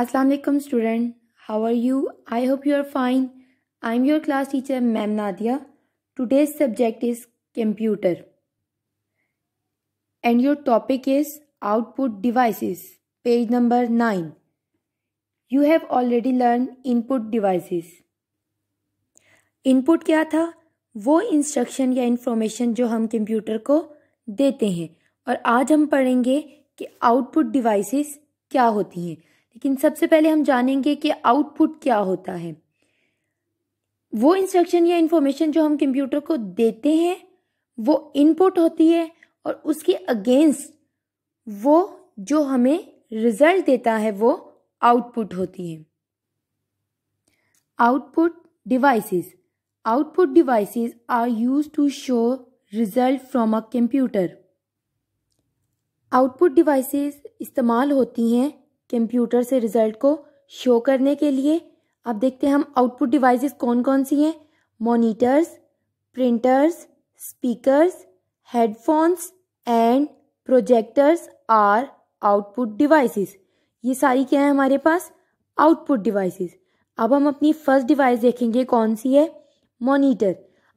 Aslam student how are you I hope you are fine I am your class teacher ma'am Nadia today's subject is computer and your topic is output devices page number nine you have already learn input devices input क्या था वो instruction या information जो हम computer को देते हैं और आज हम पढ़ेंगे कि आउटपुट डिवाइसेस क्या होती हैं लेकिन सबसे पहले हम जानेंगे कि आउटपुट क्या होता है वो इंस्ट्रक्शन या इंफॉर्मेशन जो हम कंप्यूटर को देते हैं वो इनपुट होती है और उसके अगेंस्ट वो जो हमें रिजल्ट देता है वो आउटपुट होती है output devices output devices are use to show result from a computer output devices इस्तेमाल होती हैं कंप्यूटर से रिजल्ट को शो करने के लिए अब देखते हैं हम आउटपुट डिवाइसेस कौन कौन सी हैं monitors printers speakers headphones and projectors are output devices ये सारी क्या है हमारे पास आउटपुट डिवाइसेस अब हम अपनी फर्स्ट डिवाइस देखेंगे कौन सी है monitor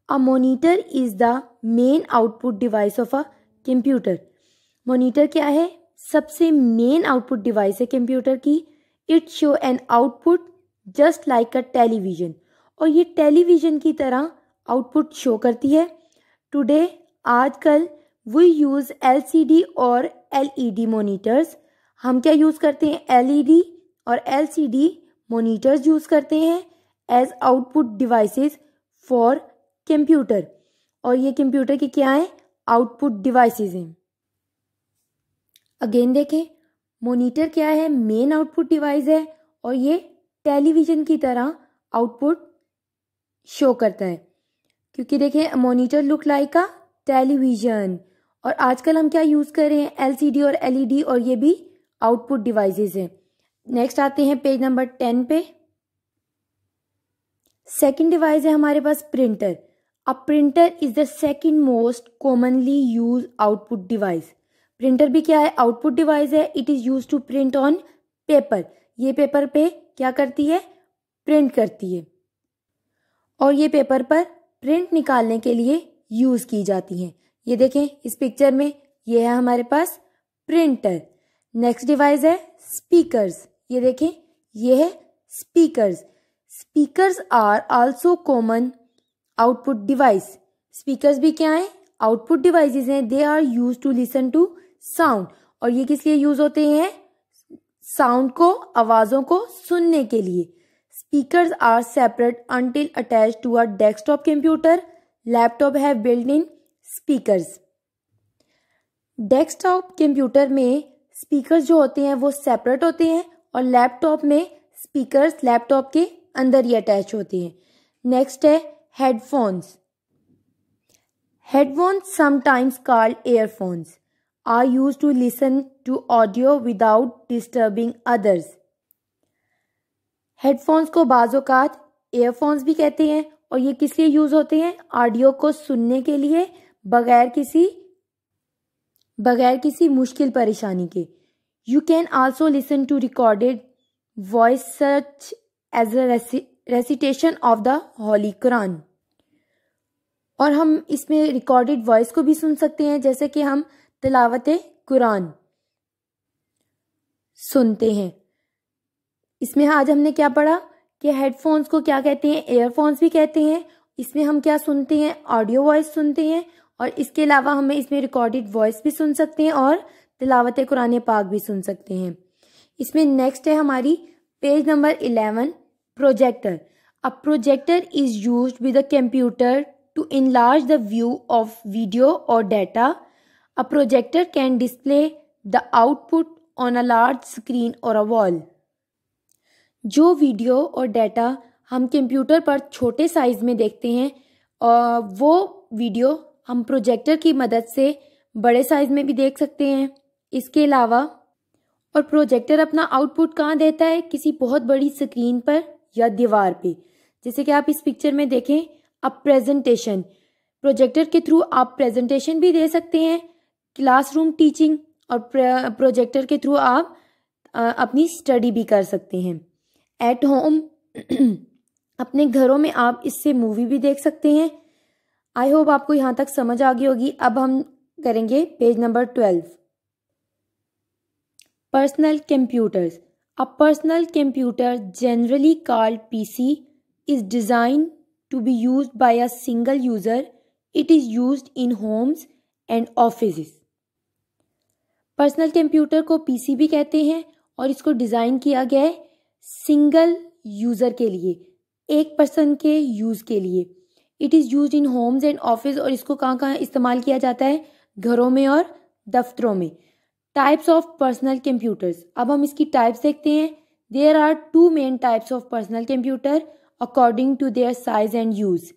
a monitor is the main output device of a computer monitor क्या है सबसे मेन आउटपुट डिवाइस है कंप्यूटर की it show an output just like a television और ये टेलीविज़न की तरह आउटपुट शो करती है टुडे आजकल वी यूज़ एलसीडी और एलईडी मोनीटर्स e हम क्या यूज़ करते हैं एलईडी e और एलसीडी मोनीटर्स यूज़ करते हैं as output devices for computer और ये कंप्यूटर के क्या हैं आउटपुट डिवाइसेस हैं अगेन देखें मोनीटर क्या है मेन आउटपुट डिवाइस है और ये टेलीविज़न की तरह आउटपुट शो करता है क्योंकि देखें मोनीटर लुक लाइक का टेलीविज़न और आजकल हम क्या यूज़ कर रहे हैं एलसीडी और एलईडी e और ये भी आउटपुट डिवाइसेस हैं नेक्स्ट आते हैं पेज नंबर टेन पे सेकंड डिवाइस है हमारे पास प्रिंटर अब printer is the second most commonly use output device printer भी क्या है आउटपुट डिवाइस है it is use to print on paper ये पेपर पे क्या करती है प्रिंट करती है और ये पेपर पर प्रिंट निकालने के लिए यूज की जाती है ये देखें इस पिक्चर में ये है हमारे पास प्रिंटर नेक्स्ट डिवाइस है स्पीकर्स ये देखें ये है speakers speakers are also common output device speakers भी क्या है आउटपुट डिवाइसेस हैं they are use to listen to sound और ये किस लिए यूज होते हैं साउंड को आवाजों को सुनने के लिए speaker are separate until attach to our desktop computer laptop है built in speaker desktop computer में स्पीकर जो होते हैं वो सेपरेट होते हैं और लैपटॉप में स्पीकर लैपटॉप के अंदर ही अटैच होते हैं नेक्स्ट है headphones headphones sometimes called earphones I use to listen to audio without disturbing others headphones को बाज़ात एयरफोन्स भी कहते हैं और ये किस लिए यूज़ होते हैं ऑडियो को सुनने के लिए बगैर किसी बगैर किसी मुश्किल परेशानी के you can also listen to recorded voice search as a recitation of the holy Quran और हम इसमें रिकॉर्डेड वॉइस को भी सुन सकते हैं जैसे कि हम तिलावत कुरान सुनते हैं इसमें आज हमने क्या पढ़ा कि हेडफोन्स को क्या कहते हैं एयरफोन्स भी कहते हैं इसमें हम क्या सुनते हैं ऑडियो वॉइस सुनते हैं और इसके अलावा हमें इसमें रिकॉर्डेड वॉइस भी सुन सकते हैं और तिलावत कुरान पाक भी सुन सकते हैं इसमें नेक्स्ट है हमारी page number eleven projector a projector is use with a computer to enlarge the view of video और data A projector can display the output on a large screen or a wall. जो video और data हम computer पर छोटे size में देखते हैं और वो वीडियो हम प्रोजेक्टर की मदद से बड़े साइज़ में भी देख सकते हैं इसके अलावा और प्रोजेक्टर अपना आउटपुट कहाँ देता है किसी बहुत बड़ी स्क्रीन पर या दीवार पे जैसे कि आप इस पिक्चर में देखें अब प्रेजेंटेशन प्रोजेक्टर के थ्रू आप प्रेजेंटेशन भी दे सकते हैं क्लासरूम टीचिंग और प्रोजेक्टर के थ्रू आप अपनी स्टडी भी कर सकते हैं एट होम अपने घरों में आप इससे मूवी भी देख सकते हैं आई होप आपको यहाँ तक समझ आ गई होगी अब हम करेंगे page number twelve personal computers a personal computer generally called PC is design to be used by a single user it is used in homes and office personal computer को पीसी भी कहते हैं और इसको डिज़ाइन किया गया है single user के लिए एक पर्सन के यूज़ के लिए it is use in homes and office और इसको कहाँ कहाँ इस्तेमाल किया जाता है घरों में और दफ्तरों में टाइप्स ऑफ पर्सनल कंप्यूटर्स अब हम इसकी टाइप्स देखते हैं there are two main types of personal computer according to their size and use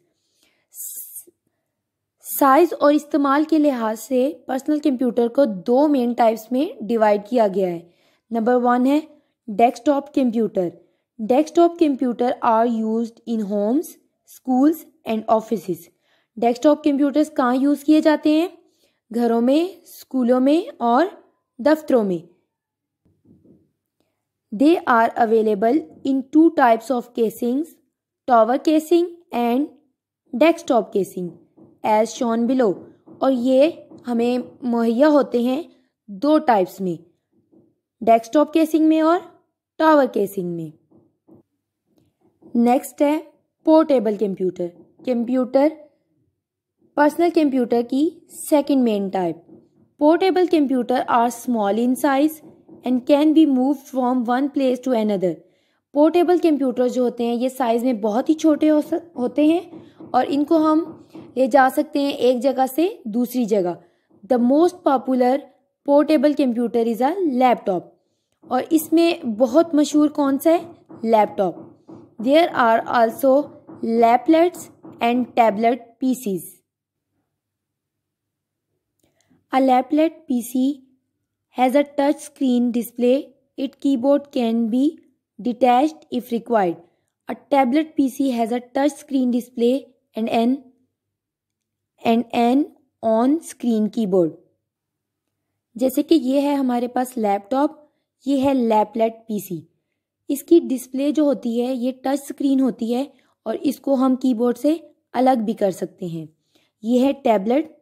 size और इस्तेमाल के लिहाज से पर्सनल कंप्यूटर को दो मेन टाइप्स में डिवाइड किया गया है नंबर वन है desktop computer desktop computer are use in homes schools and office desktop computers कहाँ यूज़ किए जाते हैं घरों में स्कूलों में और दफ्तरों में they are available in two types of casings tower casing and desktop casing as shown below और ये हमें मुहैया होते हैं दो टाइप्स में डेस्कटॉप केसिंग में और टावर केसिंग में नेक्स्ट है portable computer computer personal computer की second main type portable computer are small in size and can be move from one place to another portable computer जो होते हैं ये साइज़ में बहुत ही छोटे हो होते हैं और इनको हम ले जा सकते हैं एक जगह से दूसरी जगह the most popular portable computer is a laptop और इसमें बहुत मशहूर कौन सा है laptop there are also laplets and tablet PCs a laplet PC has a touch screen display it keyboard can be detached if required a tablet PC has a touch screen display and an and an on screen keyboard जैसे कि ये है हमारे पास laptop ये है लैपलेट PC इसकी display जो होती है ये टच स्क्रीन होती है और इसको हम कीबोर्ड से अलग भी कर सकते हैं ये है टैबलेट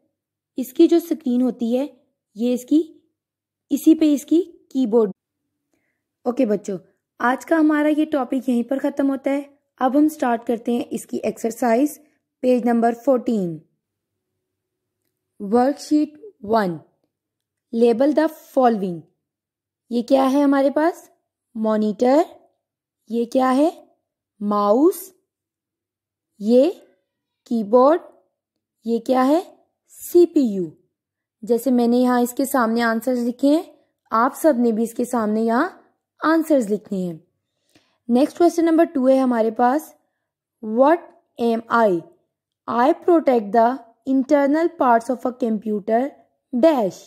इसकी जो स्क्रीन होती है ये इसकी इसी पे इसकी कीबोर्ड ओके बच्चों आज का हमारा ये टॉपिक यहीं पर ख़त्म होता है अब हम स्टार्ट करते हैं इसकी exercise page number fourteen worksheet one label the following ये क्या है हमारे पास मॉनिटर ये क्या है माउस ये कीबोर्ड ये क्या है सीपीयू जैसे मैंने यहाँ इसके सामने आंसर्स लिखे हैं आप सब ने भी इसके सामने यहाँ आंसर्स लिखने हैं नेक्स्ट क्वेश्चन नंबर टू है हमारे पास what am I I protect the internal parts of a computer dash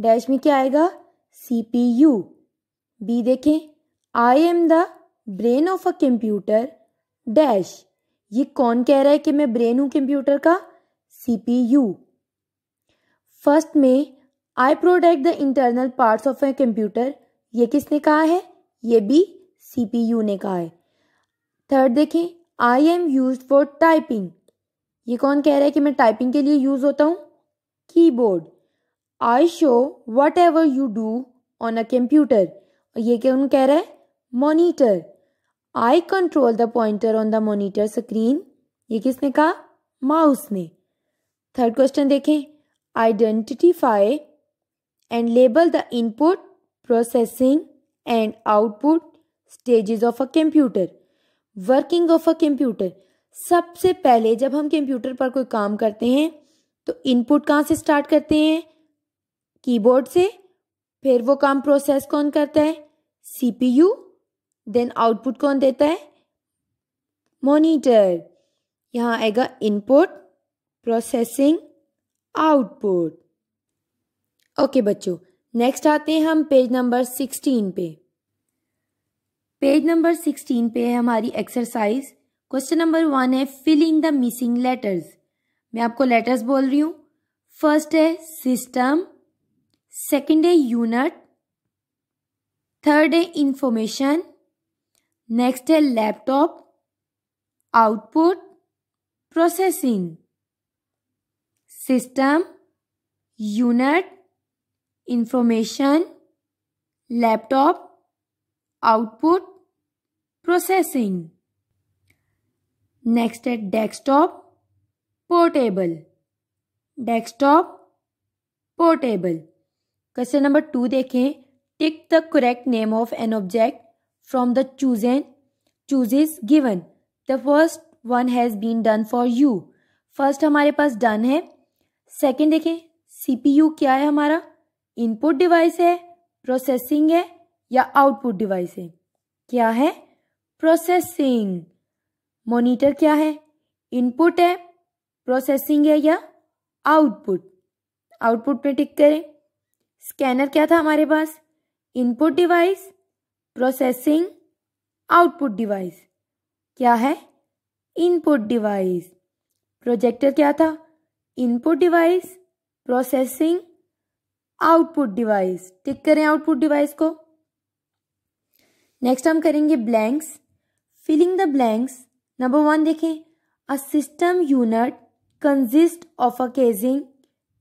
dash में क्या आएगा सी पी यू बी देखें I am the brain of a computer dash ये कौन कह रहा है कि मैं ब्रेन हूँ कंप्यूटर का सी पी यू फर्स्ट में I product the internal parts of a computer ये किसने कहा है ये भी सी पी यू ने कहा है थर्ड देखें I am use for typing ये कौन कह रहा है कि मैं टाइपिंग के लिए यूज़ होता हूँ keyboard I show whatever you do on a computer और ये कौन कह रहा है monitor I control the pointer on the monitor screen ये किसने कहा माउस ने थर्ड क्वेश्चन देखें identify and label the input processing and output stages of a computer working of a computer सबसे पहले जब हम कंप्यूटर पर कोई काम करते हैं तो इनपुट कहाँ से स्टार्ट करते हैं कीबोर्ड से फिर वो काम प्रोसेस कौन करता है सीपीयू देन आउटपुट कौन देता है मॉनिटर यहाँ आएगा इनपुट प्रोसेसिंग आउटपुट ओके बच्चों नेक्स्ट आते हैं हम पेज नंबर सिक्सटीन पे पेज नंबर सिक्सटीन पे है हमारी एक्सरसाइज क्वेश्चन नंबर वन है फिलिंग द मिसिंग लेटर्स मैं आपको लेटर्स बोल रही हूं फर्स्ट है सिस्टम सेकंड है यूनिट थर्ड है इंफॉर्मेशन नेक्स्ट है laptop output processing system unit information laptop output processing next है desktop portable desktop portable question number two देखें tick the correct name of an object from the choose an choose is given the first one has been done for you first हमारे पास done है second देखें CPU क्या है हमारा input device है processing है या आउटपुट डिवाइस है क्या है प्रोसेसिंग मॉनिटर क्या है इनपुट है प्रोसेसिंग है या आउटपुट आउटपुट में टिक करें स्कैनर क्या था हमारे पास input device processing output device क्या है इनपुट डिवाइस प्रोजेक्टर क्या था input device processing output device tick करें आउटपुट डिवाइस को नेक्स्ट हम करेंगे blanks filling the blanks number one देखें a system unit consist of a casing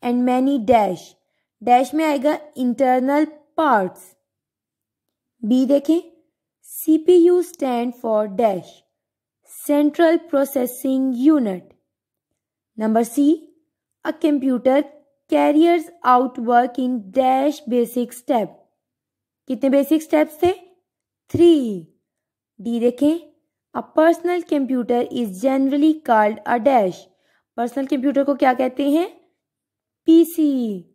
and many dash dash में आएगा इंटरनल पार्ट्स बी देखें CPU stand for dash central processing unit number C a computer carriers out work in dash basic step कितने basic steps थे three D देखें a personal computer is generally called a dash personal computer को क्या कहते हैं PC E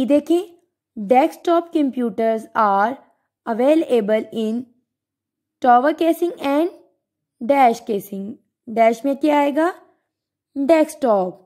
e. e देखें desktop computers are available in tower casing and dash casing dash में क्या आएगा डेस्कटॉप